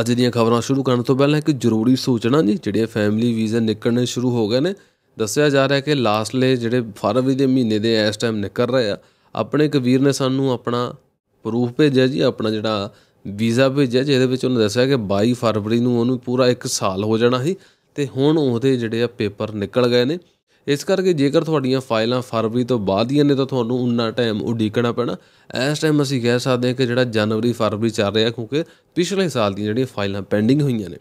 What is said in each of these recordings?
ਅੱਜ ਦੀਆਂ ਖਬਰਾਂ ਸ਼ੁਰੂ ਕਰਨ ਤੋਂ ਪਹਿਲਾਂ ਇੱਕ ਜ਼ਰੂਰੀ ਸੂਚਨਾ ਜੀ ਜਿਹੜੇ ਫੈਮਿਲੀ ਵੀਜ਼ਾ ਨਿਕਲਣੇ ਸ਼ੁਰੂ ਹੋ ਗਏ ਨੇ ਦੱਸਿਆ ਜਾ ਰਿਹਾ ਕਿ ਲਾਸਟਲੇ ਜਿਹੜੇ ਫਰਵਰੀ ਦੇ ਮਹੀਨੇ ਦੇ ਇਸ ਟਾਈਮ ਨਿਕਲ ਰਹੇ ਆ ਆਪਣੇ ਇੱਕ ਵੀਰ ਨੇ ਸਾਨੂੰ ਆਪਣਾ ਪ੍ਰੂਫ ਭੇਜਿਆ ਜੀ ਆਪਣਾ ਜਿਹੜਾ ਵੀਜ਼ਾ ਭੇਜਿਆ ਜਿਹਦੇ ਵਿੱਚ ਉਹਨੇ ਦੱਸਿਆ ਕਿ 22 ਫਰਵਰੀ ਨੂੰ ਉਹਨੂੰ ਪੂਰਾ 1 ਸਾਲ ਹੋ ਜਾਣਾ ਸੀ ਤੇ ਹੁਣ ਉਹਦੇ ਜਿਹੜੇ ਆ ਪੇਪਰ ਨਿਕਲ ਗਏ ਨੇ ਇਸ ਕਰਕੇ ਜੇਕਰ ਤੁਹਾਡੀਆਂ ਫਾਈਲਾਂ ਫਰਵਰੀ ਤੋਂ ਬਾਅਦ ਦੀਆਂ ਨੇ ਤਾਂ ਤੁਹਾਨੂੰ ਉਨਾ ਟਾਈਮ ਉਡੀਕਣਾ ਪੈਣਾ ਇਸ ਟਾਈਮ ਅਸੀਂ ਕਹਿ ਸਕਦੇ ਹਾਂ ਕਿ ਜਿਹੜਾ ਜਨਵਰੀ ਫਰਵਰੀ ਚੱਲ ਰਿਹਾ ਕਿਉਂਕਿ ਪਿਛਲੇ ਸਾਲ ਦੀਆਂ ਜਿਹੜੀਆਂ ਫਾਈਲਾਂ ਪੈਂਡਿੰਗ ਹੋਈਆਂ ਨੇ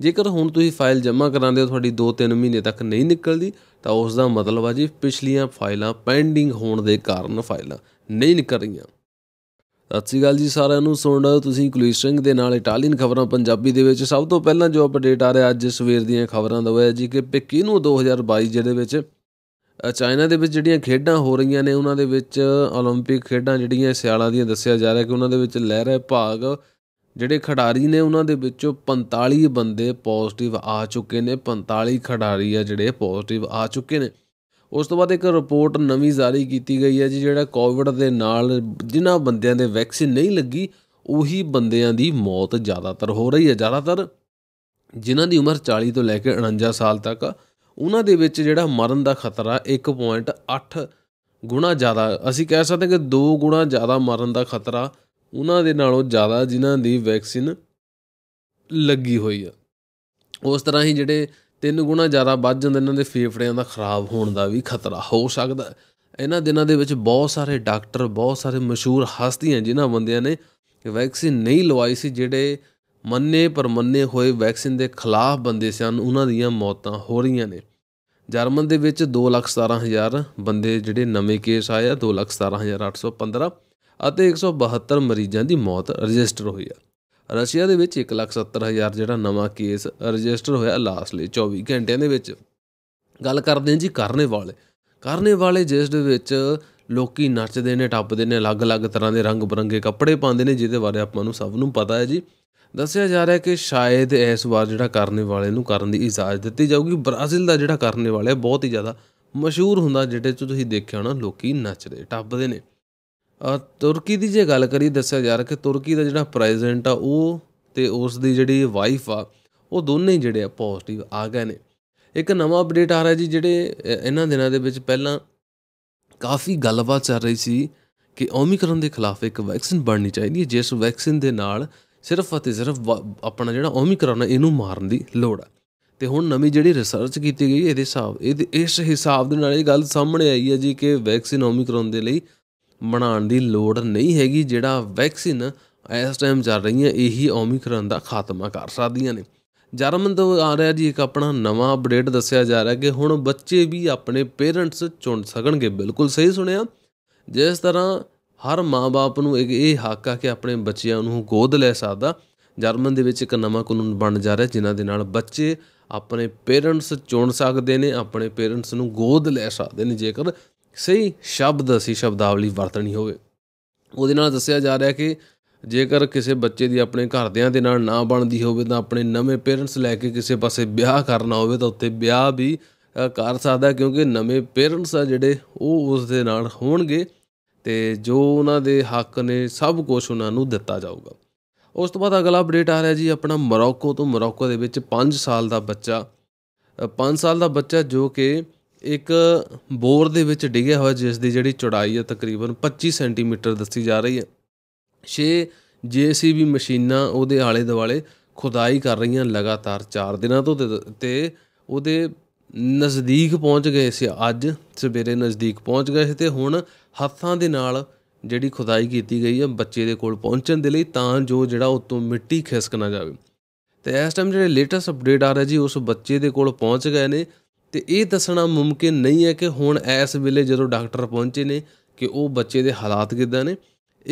ਜੇਕਰ ਹੁਣ ਤੁਸੀਂ ਫਾਈਲ ਜਮ੍ਹਾਂ ਕਰਾਉਂਦੇ ਹੋ ਤੁਹਾਡੀ 2-3 ਮਹੀਨੇ ਤੱਕ ਨਹੀਂ ਨਿਕਲਦੀ ਤਾਂ ਉਸ ਦਾ ਮਤਲਬ ਆ ਜੀ ਪਿਛਲੀਆਂ ਫਾਈਲਾਂ ਪੈਂਡਿੰਗ ਹੋਣ ਦੇ ਕਾਰਨ ਫਾਈਲਾਂ ਨਹੀਂ ਨਿਕਲ ਰਹੀਆਂ ਸਤਿ ਸ੍ਰੀ ਅਕਾਲ ਜੀ ਸਾਰਿਆਂ ਨੂੰ ਸੁਣ ਰਹੇ ਤੁਸੀਂ ਕੁਲੇਸ਼ ਸਿੰਘ ਦੇ ਨਾਲ ਇਟਾਲੀਅਨ ਖਬਰਾਂ ਪੰਜਾਬੀ ਦੇ ਵਿੱਚ ਸਭ ਤੋਂ ਪਹਿਲਾਂ ਜੋ ਅਪਡੇਟ ਆ ਰਿਹਾ ਅੱਜ ਸਵੇਰ ਦੀਆਂ ਖਬਰਾਂ ਦਾ ਹੋਇਆ ਜੀ ਕਿ ਨੂੰ 2022 ਜਿਹਦੇ ਵਿੱਚ ਚਾਈਨਾ ਦੇ ਵਿੱਚ ਜਿਹੜੀਆਂ ਖੇਡਾਂ ਹੋ ਰਹੀਆਂ ਨੇ ਉਹਨਾਂ ਦੇ ਵਿੱਚ 올림픽 ਖੇਡਾਂ ਜਿਹੜੀਆਂ ਸਿਆਲਾਂ ਦੀਆਂ ਦੱਸਿਆ ਜਾ ਰਿਹਾ ਕਿ ਉਹਨਾਂ ਦੇ ਵਿੱਚ ਲੈ ਰਹੇ ਭਾਗ ਜਿਹੜੇ ਖਿਡਾਰੀ ਨੇ ਉਹਨਾਂ ਦੇ ਵਿੱਚੋਂ 45 ਬੰਦੇ ਪੋਜ਼ਿਟਿਵ ਆ ਚੁੱਕੇ ਨੇ 45 ਖਿਡਾਰੀ ਆ ਜਿਹੜੇ ਪੋਜ਼ਿਟਿਵ ਆ ਚੁੱਕੇ ਨੇ ਉਸ ਤੋਂ ਬਾਅਦ ਇੱਕ ਰਿਪੋਰਟ ਨਵੀਂ ਜ਼ਾਰੀ ਕੀਤੀ ਗਈ ਹੈ ਜੀ ਜਿਹੜਾ ਕੋਵਿਡ ਦੇ ਨਾਲ ਜਿਨ੍ਹਾਂ ਬੰਦਿਆਂ ਦੇ ਵੈਕਸੀਨ ਨਹੀਂ ਲੱਗੀ ਉਹੀ ਬੰਦਿਆਂ ਦੀ ਮੌਤ ਜ਼ਿਆਦਾਤਰ ਹੋ ਰਹੀ ਹੈ ਜ਼ਿਆਦਾਤਰ ਜਿਨ੍ਹਾਂ ਦੀ ਉਮਰ 40 ਤੋਂ ਲੈ ਕੇ 49 ਸਾਲ ਤੱਕ ਉਹਨਾਂ ਦੇ ਵਿੱਚ ਜਿਹੜਾ ਮਰਨ ਦਾ ਖਤਰਾ 1.8 ਗੁਣਾ ਜ਼ਿਆਦਾ ਅਸੀਂ ਕਹਿ ਸਕਦੇ ਕਿ 2 ਗੁਣਾ ਜ਼ਿਆਦਾ ਮਰਨ ਦਾ ਖਤਰਾ ਉਹਨਾਂ ਦੇ ਨਾਲੋਂ ਜ਼ਿਆਦਾ ਜਿਨ੍ਹਾਂ ਦੀ ਵੈਕਸੀਨ ਲੱਗੀ ਹੋਈ ਹੈ ਉਸ ਤਰ੍ਹਾਂ ਹੀ ਜਿਹੜੇ ਤਿੰਨ ਗੁਣਾ ਜ਼ਿਆਦਾ ਵੱਧ ਜਾਂਦੇ ਇਹਨਾਂ ਦੇ ਫੇਫੜਿਆਂ ਦਾ ਖਰਾਬ ਹੋਣ ਦਾ ਵੀ ਖਤਰਾ ਹੋ ਸਕਦਾ ਇਹਨਾਂ ਦਿਨਾਂ ਦੇ ਵਿੱਚ ਬਹੁਤ ਸਾਰੇ ਡਾਕਟਰ ਬਹੁਤ ਸਾਰੇ ਮਸ਼ਹੂਰ ਹਸਤੀਆਂ ਜਿਨ੍ਹਾਂ ਬੰਦਿਆਂ ਨੇ ਵੈਕਸੀਨ ਨਹੀਂ ਲਵਾਈ ਸੀ ਜਿਹੜੇ ਮੰਨੇ ਪਰ ਮੰਨੇ ਹੋਏ ਵੈਕਸੀਨ ਦੇ ਖਿਲਾਫ ਬੰਦੇ ਸਨ ਉਹਨਾਂ ਦੀਆਂ ਮੌਤਾਂ ਹੋ ਰਹੀਆਂ ਨੇ ਜਰਮਨ ਦੇ ਵਿੱਚ 217000 ਬੰਦੇ ਜਿਹੜੇ ਨਵੇਂ ਕੇਸ ਆਏ ਆ 217815 ਅਤੇ 172 ਮਰੀਜ਼ਾਂ ਦੀ ਮੌਤ ਰਜਿਸਟਰ ਹੋਈ ਆ ਰਸ਼ੀਆ ਦੇ ਵਿੱਚ 170000 ਜਿਹੜਾ ਨਵਾਂ ਕੇਸ ਰਜਿਸਟਰ ਹੋਇਆ ਲਾਸਟਲੀ 24 ਘੰਟਿਆਂ ਦੇ ਵਿੱਚ ਗੱਲ ਕਰਦੇ ਹਾਂ ਜੀ ਕਰਨੇ ਵਾਲੇ ਕਰਨੇ ਵਾਲੇ ਜਿਸ ਦੇ ਵਿੱਚ ਲੋਕੀ ਨੱਚਦੇ ਨੇ ਟੱਪਦੇ ਨੇ ਅਲੱਗ-ਅਲੱਗ ਤਰ੍ਹਾਂ ਦੇ ਰੰਗ ਬਰੰਗੇ ਕੱਪੜੇ ਪਾਉਂਦੇ ਨੇ ਜਿਹਦੇ ਬਾਰੇ ਆਪਾਂ ਨੂੰ ਸਭ ਨੂੰ ਪਤਾ ਹੈ ਜੀ ਦੱਸਿਆ ਜਾ ਰਿਹਾ ਕਿ ਸ਼ਾਇਦ ਇਸ ਵਾਰ ਜਿਹੜਾ ਕਰਨੇ ਵਾਲੇ ਨੂੰ ਕਰਨ ਦੀ ਇਜਾਜ਼ਤ ਦਿੱਤੀ ਜਾਊਗੀ ਬ੍ਰਾਜ਼ੀਲ ਦਾ ਜਿਹੜਾ ਕਰਨੇ ਵਾਲਾ ਬਹੁਤ ਹੀ ਜ਼ਿਆਦਾ ਮਸ਼ਹੂਰ ਹੁੰਦਾ ਜਿਹੜੇ ਚ ਤੁਸੀਂ ਦੇਖਿਆ ਹੋਣਾ ਲੋਕੀ ਨੱਚਦੇ ਟੱਪਦੇ ਨੇ ਤੁਰਕੀ ਦੀ ਜੇ ਗੱਲ ਕਰੀ ਦੱਸਿਆ ਜਾ ਰਿਹਾ ਕਿ ਤੁਰਕੀ ਦਾ ਜਿਹੜਾ ਪ੍ਰੈਜ਼ੀਡੈਂਟ ਆ ਉਹ ਤੇ ਉਸ ਦੀ ਜਿਹੜੀ ਵਾਈਫ ਆ ਉਹ ਦੋਨੇ ਜਿਹੜੇ ਆ ਪੋਜ਼ਿਟਿਵ ਆ ਗਏ ਨੇ ਇੱਕ ਨਵਾਂ ਅਪਡੇਟ ਆ ਰਿਹਾ ਜੀ ਜਿਹੜੇ ਇਹਨਾਂ ਦਿਨਾਂ ਦੇ ਵਿੱਚ ਪਹਿਲਾਂ ਕਾਫੀ ਗੱਲਬਾਤ ਚੱਲ ਰਹੀ ਸੀ ਕਿ ਓਮਿਕਰਨ ਦੇ ਖਿਲਾਫ ਇੱਕ ਵੈਕਸੀਨ ਬਣਨੀ ਚਾਹੀਦੀ ਹੈ ਜਿਸ ਵੈਕਸੀਨ ਦੇ ਨਾਲ ਸਿਰਫ ਅਤੇ ਸਿਰਫ ਆਪਣਾ ਜਿਹੜਾ ਓਮਿਕਰਨ ਇਹਨੂੰ ਮਾਰਨ ਦੀ ਲੋੜ ਆ ਤੇ ਹੁਣ ਨਵੀਂ ਜਿਹੜੀ ਰਿਸਰਚ ਕੀਤੀ ਗਈ ਇਹਦੇ ਹਿਸਾਬ ਇਸ ਹਿਸਾਬ ਦੇ ਨਾਲ ਇਹ ਗੱਲ ਸਾਹਮਣੇ ਆਈ ਹੈ ਜੀ ਕਿ ਵੈਕਸੀਨ ਓਮਿਕਰਨ ਦੇ ਲਈ ਬਣਾਉਣ ਦੀ ਲੋੜ ਨਹੀਂ ਹੈਗੀ ਜਿਹੜਾ ਵੈਕਸੀਨ ਇਸ ਟਾਈਮ ਚੱਲ ਰਹੀ ਹੈ ਇਹੀ ਓਮਿਕਰਨ ਦਾ ਖਾਤਮਾ ਕਰ ਸਕਦੀਆਂ ਨੇ ਜਰਮਨ ਤੋਂ ਆ ਰਿਹਾ ਜੀ ਇੱਕ ਆਪਣਾ ਨਵਾਂ ਅਪਡੇਟ ਦੱਸਿਆ ਜਾ ਰਿਹਾ ਕਿ ਹੁਣ ਬੱਚੇ ਵੀ ਆਪਣੇ ਪੇਰੈਂਟਸ ਚੁਣ ਸਕਣਗੇ ਬਿਲਕੁਲ ਸਹੀ ਸੁਣਿਆ ਜਿਸ ਤਰ੍ਹਾਂ ਹਰ ਮਾਪੇ ਨੂੰ ਇੱਕ ਇਹ ਹੱਕ ਆ ਕਿ ਆਪਣੇ ਬੱਚਿਆਂ ਨੂੰ ਗੋਦ ਲੈ ਸਕਦਾ ਜਰਮਨ ਦੇ ਵਿੱਚ ਇੱਕ ਨਵਾਂ ਕਾਨੂੰਨ ਬਣ ਜਾ ਰਿਹਾ ਜਿਨ੍ਹਾਂ ਦੇ ਨਾਲ ਬੱਚੇ ਆਪਣੇ ਪੇਰੈਂਟਸ ਚੁਣ ਸਕਦੇ ਨੇ ਆਪਣੇ ਪੇਰੈਂਟਸ ਨੂੰ ਗੋਦ ਲੈ ਸਕਦੇ ਨੇ ਜੇਕਰ ਸਹੀ ਸ਼ਬਦ ਅਸੀਂ ਸ਼ਬਦਾਵਲੀ ਵਰਤਣੀ ਹੋਵੇ ਉਹਦੇ ਨਾਲ ਦੱਸਿਆ ਜਾ ਰਿਹਾ ਕਿ ਜੇਕਰ ਕਿਸੇ ਬੱਚੇ ਦੀ ਆਪਣੇ ਘਰਦਿਆਂ ਦੇ ਨਾਲ ਨਾ ਬਣਦੀ ਹੋਵੇ ਤਾਂ ਆਪਣੇ ਨਵੇਂ ਪੇਰੈਂਟਸ ਲੈ ਕੇ ਕਿਸੇ ਪਾਸੇ ਵਿਆਹ ਕਰਨਾ ਹੋਵੇ ਤਾਂ ਉੱਤੇ ਵਿਆਹ ਵੀ ਕਰ ਸਕਦਾ ਕਿਉਂਕਿ ਨਵੇਂ ਪੇਰੈਂਟਸ ਆ ਜਿਹੜੇ ਉਹ ਉਸ ਦੇ ਨਾਲ ਹੋਣਗੇ ਤੇ ਜੋ ਉਹਨਾਂ ਦੇ ਹੱਕ ਨੇ ਸਭ ਕੁਝ ਉਹਨਾਂ ਨੂੰ ਦਿੱਤਾ ਜਾਊਗਾ ਉਸ ਤੋਂ ਬਾਅਦ ਅਗਲਾ ਅਪਡੇਟ ਆ ਰਿਹਾ ਜੀ ਆਪਣਾ ਮਰੋਕੋ ਤੋਂ ਮਰੋਕੋ ਦੇ ਵਿੱਚ 5 ਸਾਲ ਦਾ ਬੱਚਾ 5 ਸਾਲ ਦਾ ਬੱਚਾ ਜੋ ਕਿ ਇੱਕ ਬੋਰ ਦੇ ਵਿੱਚ ਡਿੱਗਿਆ ਹੋਇਆ ਜਿਸ ਦੀ ਜਿਹੜੀ ਚੌੜਾਈ ਹੈ ਤਕਰੀਬਨ 25 ਸੈਂਟੀਮੀਟਰ ਦੱਸੀ ਜਾ ਰਹੀ ਹੈ 6 ਜੀਸੀਬੀ ਮਸ਼ੀਨਾਂ ਉਹਦੇ ਆਲੇ ਦੁਆਲੇ ਖੁਦਾਈ ਕਰ ਰਹੀਆਂ ਲਗਾਤਾਰ 4 ਦਿਨਾਂ ਤੋਂ ਤੇ ਉਹਦੇ ਨਜ਼ਦੀਕ ਪਹੁੰਚ ਗਏ ਸੀ ਅੱਜ ਸਵੇਰੇ ਨਜ਼ਦੀਕ ਪਹੁੰਚ ਗਏ ਸੀ ਤੇ ਹੁਣ ਹੱਥਾਂ ਦੇ ਨਾਲ ਜਿਹੜੀ ਖੁਦਾਈ ਕੀਤੀ ਗਈ ਹੈ ਬੱਚੇ ਦੇ ਕੋਲ ਪਹੁੰਚਣ ਦੇ ਲਈ ਤਾਂ ਜੋ ਜਿਹੜਾ ਉਤੋਂ ਮਿੱਟੀ ਖਿਸਕ ਨਾ ਜਾਵੇ ਤੇ ਇਸ ਟਾਈਮ ਜਿਹੜੇ ਲੇਟੈਸਟ ਅਪਡੇਟ ਆ ਰਿਹਾ ਜੀ ਉਸ ਬੱਚੇ ਦੇ ਕੋਲ ਪਹੁੰਚ ਗਏ ਨੇ ਤੇ ਇਹ ਦੱਸਣਾ ਮੁਮਕਿਨ ਨਹੀਂ ਹੈ ਕਿ ਹੁਣ ਇਸ ਵੇਲੇ ਜਦੋਂ ਡਾਕਟਰ ਪਹੁੰਚੇ ਨੇ ਕਿ ਉਹ ਬੱਚੇ ਦੇ ਹਾਲਾਤ ਕਿਦਾਂ ਨੇ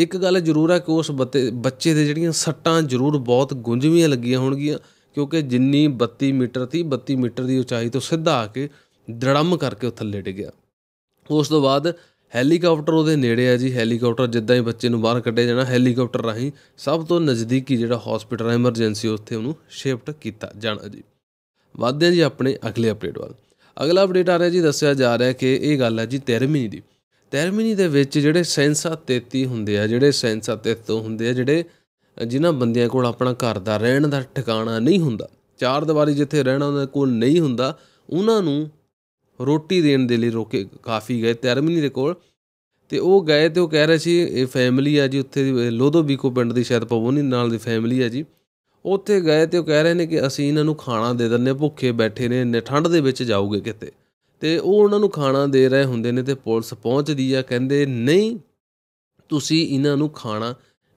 ਇੱਕ ਗੱਲ ਜ਼ਰੂਰ ਹੈ ਕਿ ਉਸ ਬੱਚੇ ਦੇ ਜਿਹੜੀਆਂ ਸੱਟਾਂ ਜ਼ਰੂਰ ਬਹੁਤ ਗੁੰਝਵੀਆਂ ਲੱਗੀਆਂ ਹੋਣਗੀਆਂ ਕਿਉਂਕਿ ਜਿੰਨੀ 32 ਮੀਟਰ ਸੀ 32 ਮੀਟਰ ਦੀ ਉਚਾਈ ਤੋਂ ਸਿੱਧਾ ਆ ਕੇ ਡੜਮ ਕਰਕੇ ਉਹ ਥੱਲੇ ਡਿੱਗਿਆ ਗਿਆ ਉਸ ਤੋਂ ਬਾਅਦ ਹੈਲੀਕਾਪਟਰ ਉਹਦੇ ਨੇੜੇ ਆ ਜੀ ਹੈਲੀਕਾਪਟਰ ਜਿੱਦਾਂ ਹੀ ਬੱਚੇ ਨੂੰ ਬਾਹਰ ਕੱਢਿਆ ਜਾਣਾ ਹੈਲੀਕਾਪਟਰ ਰਾਹੀਂ ਸਭ ਤੋਂ ਨਜ਼ਦੀਕੀ ਜਿਹੜਾ ਹਸਪੀਟਲ ਐਮਰਜੈਂਸੀ ਉੱਥੇ ਉਹਨੂੰ ਸ਼ਿਫਟ ਕੀਤਾ ਜਾਣਾ ਜੀ ਵਾਧਿਆ ਜੀ ਆਪਣੇ ਅਗਲੇ ਅਪਡੇਟ ਵੱਲ ਅਗਲਾ ਅਪਡੇਟ ਆ ਰਿਹਾ ਜੀ ਦੱਸਿਆ ਜਾ ਰਿਹਾ ਕਿ ਇਹ ਗੱਲ ਹੈ ਜੀ ਤੈਰਮੀ ਦੀ ਤੈਰਮੀ ਦੇ ਵਿੱਚ ਜਿਹੜੇ ਸੈਂਸਾ 33 ਹੁੰਦੇ ਆ ਜਿਹੜੇ ਸੈਂਸਾ 33 ਹੁੰਦੇ ਆ ਜਿਹੜੇ ਜਿਨ੍ਹਾਂ ਬੰਦਿਆਂ ਕੋਲ ਆਪਣਾ ਘਰ ਦਾ ਰਹਿਣ ਦਾ ਠਿਕਾਣਾ ਨਹੀਂ ਹੁੰਦਾ ਚਾਰ ਦੀਵਾਰੀ ਜਿੱਥੇ ਰਹਿਣਾ ਉਹਨਾਂ ਕੋਲ ਨਹੀਂ ਹੁੰਦਾ ਉਹਨਾਂ ਨੂੰ ਰੋਟੀ ਦੇਣ ਦੇ ਲਈ ਰੋਕੇ ਕਾਫੀ ਗਏ ਤੈਰਮੀ ਦੇ ਕੋਲ ਤੇ ਉਹ ਗਏ ਤੇ ਉਹ ਕਹਿ ਰਹੇ ਸੀ ਇਹ ਫੈਮਿਲੀ ਆ ਜੀ ਉੱਥੇ ਲੋਧੋਬੀਕੋ ਪਿੰਡ ਦੀ ਸ਼ਾਇਦ ਪਵੋਨੀ ਨਾਲ ਦੀ ਫੈਮਿਲੀ ਆ ਜੀ ਉੱਥੇ ਗਏ ਤੇ ਉਹ ਕਹਿ ਰਹੇ ਨੇ ਕਿ ਅਸੀਂ ਇਹਨਾਂ ਨੂੰ ਖਾਣਾ ਦੇ ਦਿੰਨੇ ਭੁੱਖੇ ਬੈਠੇ ਨੇ ਇੰਨੇ ਠੰਡ ਦੇ ਵਿੱਚ ਜਾਓਗੇ ਕਿਤੇ ਤੇ ਉਹ ਉਹਨਾਂ ਨੂੰ ਖਾਣਾ ਦੇ ਰਹੇ ਹੁੰਦੇ ਨੇ ਤੇ ਪੁਲਿਸ ਪਹੁੰਚਦੀ ਆ ਕਹਿੰਦੇ ਨਹੀਂ ਤੁਸੀਂ ਇਹਨਾਂ ਨੂੰ ਖਾਣਾ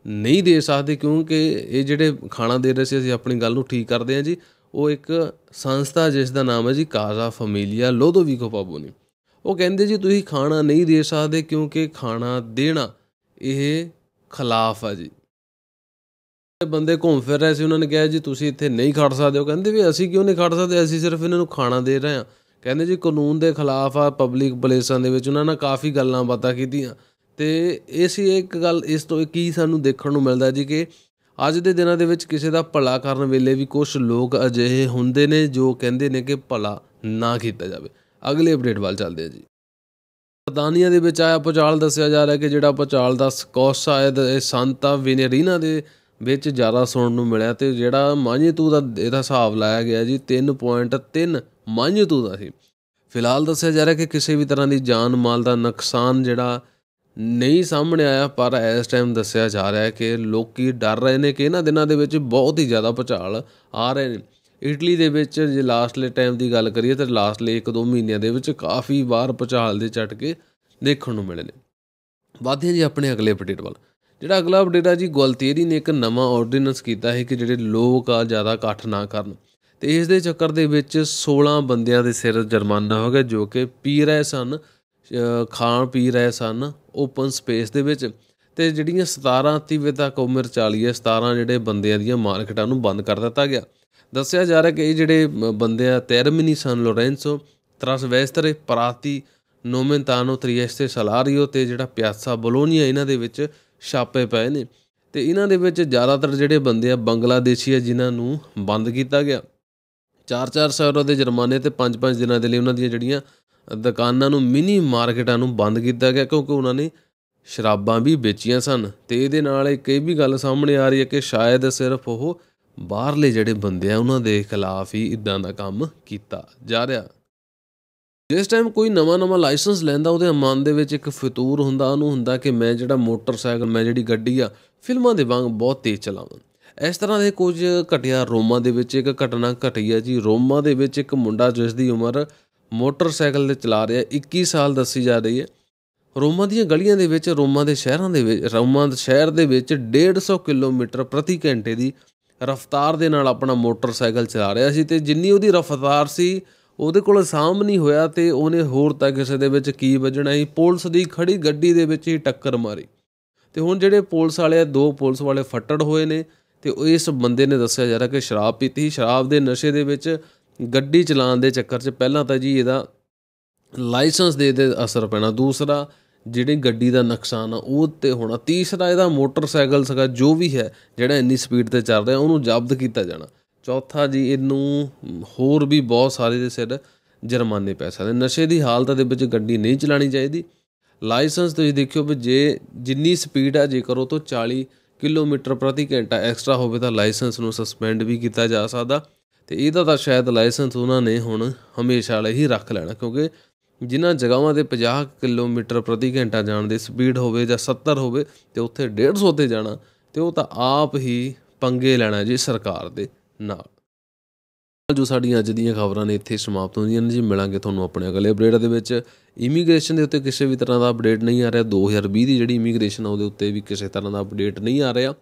ਨਹੀਂ ਦੇ ਸਕਦੇ ਕਿਉਂਕਿ ਇਹ ਜਿਹੜੇ ਖਾਣਾ ਦੇ ਰਹੇ ਸੀ ਅਸੀਂ ਆਪਣੀ ਗੱਲ ਨੂੰ ਠੀਕ ਕਰਦੇ ਆ ਜੀ ਉਹ ਇੱਕ ਸੰਸਥਾ ਜਿਸ ਦਾ ਨਾਮ ਹੈ ਜੀ ਕਾਜ਼ਾ ਫੈਮਿਲੀਆ ਲੋਦੋਵੀਕੋ ਪਾਬੋਨੀ ਉਹ ਕਹਿੰਦੇ ਜੀ ਤੁਸੀਂ ਖਾਣਾ ਨਹੀਂ ਦੇ ਸਕਦੇ ਕਿਉਂਕਿ ਖਾਣਾ ਦੇਣਾ ਇਹ ਖਿਲਾਫ ਆ ਜੀ ਬੰਦੇ ਘੁੰਮ ਫਿਰ ਰਹੇ ਸੀ ਉਹਨਾਂ ਨੇ ਕਿਹਾ ਜੀ ਤੁਸੀਂ ਇੱਥੇ ਨਹੀਂ ਖੜ ਸਕਦੇ ਹੋ ਕਹਿੰਦੇ ਵੀ ਅਸੀਂ ਕਿਉਂ ਨਹੀਂ ਖੜ ਸਕਦੇ ਅਸੀਂ ਸਿਰਫ ਇਹਨਾਂ ਨੂੰ ਖਾਣਾ ਦੇ ਰਹੇ ਹਾਂ ਕਹਿੰਦੇ ਜੀ ਕਾਨੂੰਨ ਦੇ ਖਿਲਾਫ ਆ ਪਬਲਿਕ ਪਲੇਸਾਂ ਦੇ ਵਿੱਚ ਉਹਨਾਂ ਨੇ ਕਾਫੀ ਗੱਲਾਂ ਬਾਤਾਂ ਕੀਤੀਆਂ ਤੇ ਇਹ ਸੀ ਇੱਕ ਗੱਲ ਇਸ ਤੋਂ ਕੀ ਸਾਨੂੰ ਦੇਖਣ ਨੂੰ ਮਿਲਦਾ ਜੀ ਕਿ ਅੱਜ ਦੇ ਦਿਨਾਂ ਦੇ ਵਿੱਚ ਕਿਸੇ ਦਾ ਭਲਾ ਕਰਨ ਵੇਲੇ ਵੀ ਕੁਝ ਲੋਕ ਅਜਿਹੇ ਹੁੰਦੇ ਨੇ ਜੋ ਕਹਿੰਦੇ ਨੇ ਕਿ ਭਲਾ ਨਾ ਕੀਤਾ ਜਾਵੇ ਅਗਲੇ ਅਪਡੇਟ ਵੱਲ ਚੱਲਦੇ ਹਾਂ ਜੀ ਬਰਤਾਨੀਆ ਦੇ ਵਿੱਚ ਆਇਆ ਪਚਾਲ ਦੱਸਿਆ ਜਾ ਰਿਹਾ ਕਿ ਜਿਹੜਾ ਪਚਾਲ ਦਾ ਸਾਇਦ ਇਹ ਸੰਤਾ ਵਿਨੇਰੀਨਾ ਦੇ ਵਿੱਚ ਜ਼ਿਆਦਾ ਸੁਣਨ ਨੂੰ ਮਿਲਿਆ ਤੇ ਜਿਹੜਾ ਤੂ ਦਾ ਇਹਦਾ ਹਿਸਾਬ ਲਾਇਆ ਗਿਆ ਜੀ 3.3 ਤੂ ਦਾ ਸੀ ਫਿਲਹਾਲ ਦੱਸਿਆ ਜਾ ਰਿਹਾ ਕਿ ਕਿਸੇ ਵੀ ਤਰ੍ਹਾਂ ਦੀ ਜਾਨ ਮਾਲ ਦਾ ਨੁਕਸਾਨ ਜਿਹੜਾ ਨਹੀਂ ਸਾਹਮਣੇ ਆਇਆ ਪਰ ਇਸ ਟਾਈਮ ਦੱਸਿਆ ਜਾ ਰਿਹਾ ਹੈ ਕਿ ਲੋਕੀ ਡਰ ਰਹੇ ਨੇ ਕਿ ਇਹਨਾਂ ਦਿਨਾਂ ਦੇ ਵਿੱਚ ਬਹੁਤ ਹੀ ਜ਼ਿਆਦਾ ਪਚਾਲ ਆ ਰਹੇ ਨੇ ਇਟਲੀ ਦੇ ਵਿੱਚ ਜੇ ਲਾਸਟਲੇ ਟਾਈਮ ਦੀ ਗੱਲ ਕਰੀਏ ਤਾਂ ਲਾਸਟਲੇ 1-2 ਮਹੀਨਿਆਂ ਦੇ ਵਿੱਚ ਕਾਫੀ ਵਾਰ ਪਚਾਲ ਦੇ ਝਟਕੇ ਦੇਖਣ ਨੂੰ ਮਿਲੇ ਨੇ ਵਾਧੇ ਜੀ ਆਪਣੇ ਅਗਲੇ ਅਪਡੇਟ ਵੱਲ ਜਿਹੜਾ ਅਗਲਾ ਅਪਡੇਟ ਆ ਜੀ ਗਵਾਲਤੀਰੀ ਨੇ ਇੱਕ ਨਵਾਂ ਆਰਡੀਨੈਂਸ ਕੀਤਾ ਹੈ ਕਿ ਜਿਹੜੇ ਲੋਕ ਆ ਜ਼ਿਆਦਾ ਇਕੱਠ ਨਾ ਕਰਨ ਤੇ ਇਸ ਦੇ ਚੱਕਰ ਦੇ ਵਿੱਚ 16 ਬੰਦਿਆਂ ਦੇ ਸਿਰ ਜੁਰਮਾਨਾ ਹੋ ਗਿਆ ਜੋ ਕਿ ਪੀ ਰਹੇ ਸਨ ਖਾਣ ਪੀ ਰਹੇ ਸਨ ਓਪਨ ਸਪੇਸ ਦੇ ਵਿੱਚ ਤੇ ਜਿਹੜੀਆਂ 17 ਵੇ ਤੱਕ ਉਮਰ 40 ਹੈ 17 ਜਿਹੜੇ ਬੰਦਿਆਂ ਦੀਆਂ ਮਾਰਕੀਟਾਂ ਨੂੰ ਬੰਦ ਕਰ ਦਿੱਤਾ ਗਿਆ ਦੱਸਿਆ ਜਾ ਰਿਹਾ ਕਿ ਇਹ ਜਿਹੜੇ ਬੰਦੇ ਆ ਤੈਰਮਿਨੀ ਸਨ ਲੋਰੈਂਸੋ ਟ੍ਰਾਸਵੈਸਟਰੇ ਪਰਾਤੀ ਨੋਮੈਂਤਾਨੋ ਤ੍ਰੀਐਸਤੇ ਸਲਾਰੀਓ ਤੇ ਜਿਹੜਾ ਪਿਆਸਾ ਬੋਲੋਨੀਆ ਇਹਨਾਂ ਦੇ ਵਿੱਚ ਛਾਪੇ ਪਏ ਨੇ ਤੇ ਇਹਨਾਂ ਦੇ ਵਿੱਚ ਜ਼ਿਆਦਾਤਰ ਜਿਹੜੇ ਬੰਦੇ ਆ ਬੰਗਲਾਦੇਸ਼ੀ ਆ ਜਿਨ੍ਹਾਂ ਨੂੰ ਬੰਦ ਕੀਤਾ ਗਿਆ 4 4 ਸਾਲ ਦੇ ਜੁਰਮਾਨੇ ਤੇ 5-5 ਦਿਨਾਂ ਦੇ ਲਈ ਉਹਨਾਂ ਦੀਆਂ ਜਿਹੜੀਆਂ ਦੁਕਾਨਾਂ ਨੂੰ ਮਿਨੀ ਮਾਰਕੀਟਾਂ ਨੂੰ ਬੰਦ ਕੀਤਾ ਗਿਆ ਕਿਉਂਕਿ ਉਹਨਾਂ ਨੇ ਸ਼ਰਾਬਾਂ ਵੀ ਵੇਚੀਆਂ ਸਨ ਤੇ ਇਹਦੇ ਨਾਲ ਇੱਕ ਇਹ ਵੀ ਗੱਲ ਸਾਹਮਣੇ ਆ ਰਹੀ ਹੈ ਕਿ ਸ਼ਾਇਦ ਸਿਰਫ ਉਹ ਬਾਹਰਲੇ ਜਿਹੜੇ ਬੰਦੇ ਆ ਉਹਨਾਂ ਦੇ ਖਿਲਾਫ ਹੀ ਇਦਾਂ ਦਾ ਕੰਮ ਕੀਤਾ ਜਾ ਰਿਹਾ ਜਿਸ ਟਾਈਮ ਕੋਈ ਨਵਾਂ ਨਵਾਂ ਲਾਇਸੈਂਸ ਲੈਂਦਾ ਉਹਦੇ ਮਨ ਦੇ ਵਿੱਚ ਇੱਕ ਫਤੂਰ ਹੁੰਦਾ ਉਹਨੂੰ ਹੁੰਦਾ ਕਿ ਮੈਂ ਜਿਹੜਾ ਮੋਟਰਸਾਈਕਲ ਮੈਂ ਜਿਹੜੀ ਗੱਡੀ ਆ ਫਿਲਮਾਂ ਦੇ ਵਾਂਗ ਬਹੁਤ ਤੇਜ਼ ਚਲਾਵਾਂ ਇਸ ਤਰ੍ਹਾਂ ਦੇ ਕੁਝ ਘਟਿਆ ਰੋਮਾ ਦੇ ਵਿੱਚ ਇੱਕ ਘਟਨਾ ਘਟੀ ਹੈ ਜੀ ਰੋਮਾ ਦੇ ਵਿੱਚ ਇੱਕ ਮੁੰਡਾ ਜਿਸ ਦੀ ਉਮਰ ਮੋਟਰਸਾਈਕਲ ਤੇ ਚਲਾ ਰਿਹਾ 21 ਸਾਲ ਦੱਸੀ ਜਾ ਰਹੀ ਹੈ ਰੋਮਾ ਦੀਆਂ ਗਲੀਆਂ ਦੇ ਵਿੱਚ ਰੋਮਾ ਦੇ ਸ਼ਹਿਰਾਂ ਦੇ ਵਿੱਚ ਰੋਮਾ ਦੇ ਸ਼ਹਿਰ ਦੇ ਵਿੱਚ 150 ਕਿਲੋਮੀਟਰ ਪ੍ਰਤੀ ਘੰਟੇ ਦੀ ਰਫ਼ਤਾਰ ਦੇ ਨਾਲ ਆਪਣਾ ਮੋਟਰਸਾਈਕਲ ਚਲਾ ਰਿਹਾ ਸੀ ਤੇ ਜਿੰਨੀ ਉਹਦੀ ਰਫ਼ਤਾਰ ਸੀ ਉਹਦੇ ਕੋਲ ਸਾਹਮ ਨਹੀਂ ਹੋਇਆ ਤੇ ਉਹਨੇ ਹੋਰ ਤਾਂ ਕਿਸੇ ਦੇ ਵਿੱਚ ਕੀ ਵੱਜਣਾ ਸੀ ਪੁਲਿਸ ਦੀ ਖੜੀ ਗੱਡੀ ਦੇ ਵਿੱਚ ਹੀ ਟੱਕਰ ਮਾਰੀ ਤੇ ਹੁਣ ਜਿਹੜੇ ਪੁਲਿਸ ਵਾਲੇ ਦੋ ਪੁਲਿਸ ਵਾਲੇ ਫੱਟੜ ਹੋਏ ਨੇ ਤੇ ਉਹ ਇਸ ਬੰਦੇ ਨੇ ਦੱਸਿਆ ਜਾ ਰਿਹਾ ਕਿ ਸ਼ਰਾਬ ਪੀਤੀ ਸ਼ਰਾਬ ਦੇ ਨਸ਼ੇ ਦੇ ਵਿੱਚ ਗੱਡੀ ਚਲਾਉਣ ਦੇ ਚੱਕਰ 'ਚ ਪਹਿਲਾਂ ਤਾਂ ਜੀ ਇਹਦਾ ਲਾਇਸੈਂਸ ਦੇ ਦੇ ਅਸਰ ਪੈਣਾ ਦੂਸਰਾ ਜਿਹੜੀ ਗੱਡੀ ਦਾ ਨੁਕਸਾਨ ਆ ਉਹ ਤੇ ਹੋਣਾ ਤੀਸਰਾ ਇਹਦਾ ਮੋਟਰਸਾਈਕਲ ਸਗਾ ਜੋ ਵੀ ਹੈ ਜਿਹੜਾ ਇੰਨੀ ਸਪੀਡ ਤੇ ਚੱਲ ਰਿਹਾ ਉਹਨੂੰ ਜ਼ਬਤ ਕੀਤਾ ਜਾਣਾ ਚੌਥਾ ਜੀ ਇਹਨੂੰ ਹੋਰ ਵੀ ਬਹੁਤ ਸਾਰੇ ਦੇ ਸਿਰ ਜੁਰਮਾਨੇ ਪੈ ਸਕਦੇ ਨਸ਼ੇ ਦੀ ਹਾਲਤ ਦੇ ਵਿੱਚ ਗੱਡੀ ਨਹੀਂ ਚਲਾਣੀ ਚਾਹੀਦੀ ਲਾਇਸੈਂਸ ਤੁਸੀਂ ਦੇਖਿਓ ਵੀ ਜੇ ਜਿੰਨੀ ਸਪੀਡ ਆ ਜੇਕਰ ਉਹ ਤੋਂ 40 ਕਿਲੋਮੀਟਰ ਪ੍ਰਤੀ ਘੰਟਾ ਐਕਸਟਰਾ ਹੋਵੇ ਤਾਂ ਲਾਇਸੈਂਸ ਨੂੰ ਸਸਪੈਂਡ ਵੀ ਕੀਤਾ ਜਾ ਸਕਦਾ ਤੇ ਇਹਦਾ ਤਾਂ ਸ਼ਾਇਦ ਲਾਇਸੈਂਸ ਉਹਨਾਂ ਨੇ ਹੁਣ ਹਮੇਸ਼ਾ ਲਈ ਹੀ ਰੱਖ ਲੈਣਾ ਕਿਉਂਕਿ ਜਿਨ੍ਹਾਂ ਜਗਾਵਾਂ ਤੇ 50 ਕਿਲੋਮੀਟਰ ਪ੍ਰਤੀ ਘੰਟਾ ਜਾਣ ਦੀ ਸਪੀਡ ਹੋਵੇ ਜਾਂ 70 ਹੋਵੇ ਤੇ ਉੱਥੇ 150 ਤੇ ਜਾਣਾ ਤੇ ਉਹ ਤਾਂ ਆਪ ਹੀ ਪੰਗੇ ਲੈਣਾ ਜੀ ਸਰਕਾਰ ਦੇ ਨਾਲ ਜੋ ਸਾਡੀਆਂ ਅੱਜ ਦੀਆਂ ਖਬਰਾਂ ਨੇ ਇੱਥੇ ਸਮਾਪਤ ਹੁੰਦੀਆਂ ਨੇ ਜੀ ਮਿਲਾਂਗੇ ਤੁਹਾਨੂੰ ਆਪਣੇ ਅਗਲੇ ਅਪਡੇਟ ਦੇ ਵਿੱਚ ਇਮੀਗ੍ਰੇਸ਼ਨ ਦੇ ਉੱਤੇ ਕਿਸੇ ਵੀ ਤਰ੍ਹਾਂ ਦਾ ਅਪਡੇਟ ਨਹੀਂ ਆ ਰਿਹਾ 2020 ਦੀ ਜਿਹੜੀ ਇਮੀਗ੍ਰੇਸ਼ਨ ਆ ਉਹਦੇ ਉੱਤੇ ਵੀ ਕਿਸੇ ਤਰ੍ਹਾਂ ਦਾ ਅਪਡੇਟ ਨਹੀਂ ਆ ਰਿਹਾ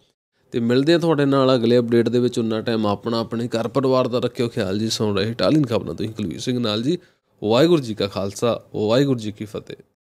ਤੇ ਮਿਲਦੇ ਆ ਤੁਹਾਡੇ ਨਾਲ ਅਗਲੇ ਅਪਡੇਟ ਦੇ ਵਿੱਚ ਉਨਾ ਟਾਈਮ ਆਪਣਾ ਆਪਣੇ ਘਰ ਪਰਿਵਾਰ ਦਾ ਰੱਖਿਓ ਖਿਆਲ ਜੀ ਸੁਣ ਰਹੇ ਟਾਲਿਨ ਖਬਰਾਂ ਤੋਂ ਕੁਲਵੀਰ ਸਿੰਘ ਨਾਲ ਜੀ ਵਾਹਿਗੁਰੂ ਜੀ ਕਾ ਖਾਲਸਾ ਵਾਹਿਗੁਰੂ ਜੀ ਕੀ ਫਤਿਹ